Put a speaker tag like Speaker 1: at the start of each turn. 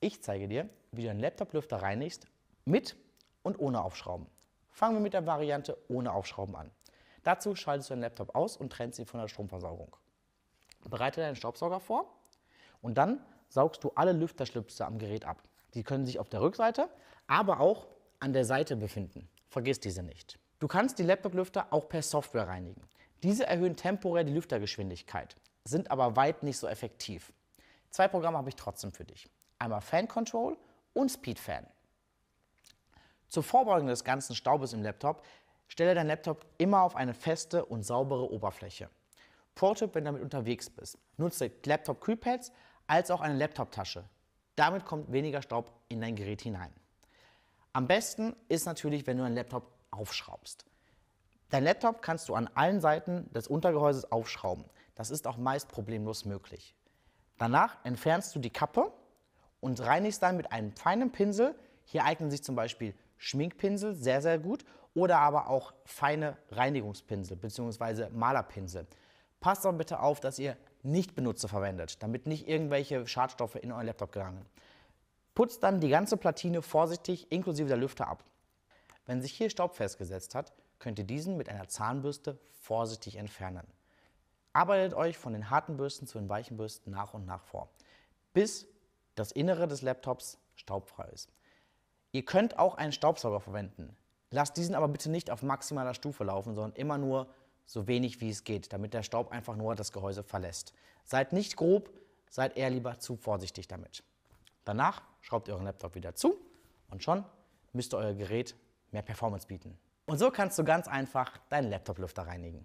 Speaker 1: Ich zeige dir, wie du einen Laptop-Lüfter reinigst mit und ohne Aufschrauben. Fangen wir mit der Variante ohne Aufschrauben an. Dazu schaltest du deinen Laptop aus und trennst ihn von der Stromversorgung. Bereite deinen Staubsauger vor und dann saugst du alle Lüfterschlipse am Gerät ab. Die können sich auf der Rückseite, aber auch an der Seite befinden. Vergiss diese nicht. Du kannst die Laptop-Lüfter auch per Software reinigen. Diese erhöhen temporär die Lüftergeschwindigkeit, sind aber weit nicht so effektiv. Zwei Programme habe ich trotzdem für dich. Einmal Fan Control und Speed Fan. Zur Vorbeugung des ganzen Staubes im Laptop stelle dein Laptop immer auf eine feste und saubere Oberfläche. Pro-Tipp, wenn du damit unterwegs bist, nutze Laptop-Kühlpads als auch eine Laptop-Tasche. Damit kommt weniger Staub in dein Gerät hinein. Am besten ist natürlich, wenn du deinen Laptop aufschraubst. Dein Laptop kannst du an allen Seiten des Untergehäuses aufschrauben. Das ist auch meist problemlos möglich. Danach entfernst du die Kappe und reinigst dann mit einem feinen Pinsel. Hier eignen sich zum Beispiel Schminkpinsel sehr, sehr gut oder aber auch feine Reinigungspinsel bzw. Malerpinsel. Passt aber bitte auf, dass ihr nicht Benutzer verwendet, damit nicht irgendwelche Schadstoffe in euren Laptop gelangen. Putzt dann die ganze Platine vorsichtig inklusive der Lüfter ab. Wenn sich hier Staub festgesetzt hat, könnt ihr diesen mit einer Zahnbürste vorsichtig entfernen. Arbeitet euch von den harten Bürsten zu den weichen Bürsten nach und nach vor, bis das Innere des Laptops staubfrei ist. Ihr könnt auch einen Staubsauger verwenden. Lasst diesen aber bitte nicht auf maximaler Stufe laufen, sondern immer nur so wenig wie es geht, damit der Staub einfach nur das Gehäuse verlässt. Seid nicht grob, seid eher lieber zu vorsichtig damit. Danach schraubt ihr euren Laptop wieder zu und schon müsst ihr euer Gerät mehr Performance bieten. Und so kannst du ganz einfach deinen Laptop-Lüfter reinigen.